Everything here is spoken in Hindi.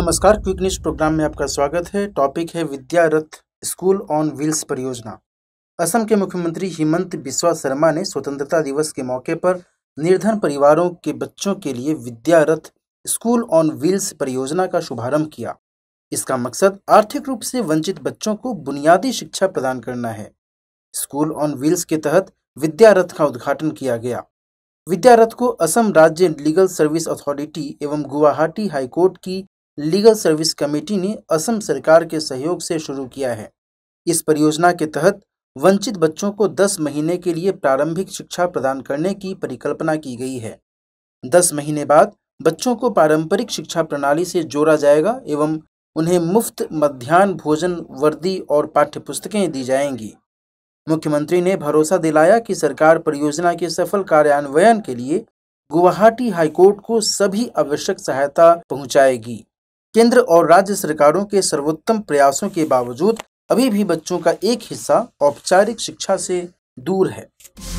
नमस्कार क्विक न्यूज प्रोग्राम में आपका स्वागत है टॉपिक है विद्यारथ स्कूल ऑन व्हील्स परियोजना असम के मुख्यमंत्री हिमंत बिस्वा शर्मा ने स्वतंत्रता दिवस के मौके पर निर्धन परिवारों के बच्चों के लिए विद्यारथ स्कूल ऑन व्हील्स परियोजना का शुभारंभ किया इसका मकसद आर्थिक रूप से वंचित बच्चों को बुनियादी शिक्षा प्रदान करना है स्कूल ऑन व्हील्स के तहत विद्यारथ का उद्घाटन किया गया विद्यारथ को असम राज्य लीगल सर्विस अथॉरिटी एवं गुवाहाटी हाईकोर्ट की लीगल सर्विस कमेटी ने असम सरकार के सहयोग से शुरू किया है इस परियोजना के तहत वंचित बच्चों को 10 महीने के लिए प्रारंभिक शिक्षा प्रदान करने की परिकल्पना की गई है 10 महीने बाद बच्चों को पारंपरिक शिक्षा प्रणाली से जोड़ा जाएगा एवं उन्हें मुफ्त मध्यान्ह भोजन वर्दी और पाठ्य पुस्तकें दी जाएंगी मुख्यमंत्री ने भरोसा दिलाया कि सरकार परियोजना के सफल कार्यान्वयन के लिए गुवाहाटी हाईकोर्ट को सभी आवश्यक सहायता पहुंचाएगी केंद्र और राज्य सरकारों के सर्वोत्तम प्रयासों के बावजूद अभी भी बच्चों का एक हिस्सा औपचारिक शिक्षा से दूर है